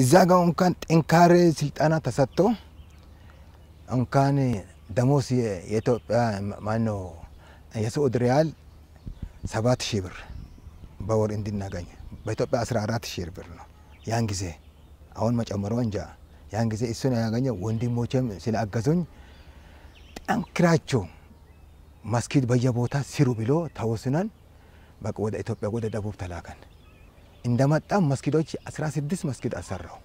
እዛ ጋ እንኳን ጥንካሬ ስልጠና ተሰጥቶ እንኳን ደሞዝ የኢትዮጵያ ማነው የሳዑዲ ሪያል ሰባት ሺህ ብር በወር እንድናገኝ በኢትዮጵያ አስራ አራት ሺህ ብር ነው ያን ጊዜ። አሁን መጨመሮ እንጃ። ያን ጊዜ እሱን ያገኘ ወንድሞቼም ስላገዙኝ ጠንክራቸው መስጊድ በየቦታ ሲሩ ብሎ ተወስነን በቃ ወደ ኢትዮጵያ ወደ ደቡብ ተላከን። እንደመጣ መስጊዶች 16 መስጊድ አሰራው።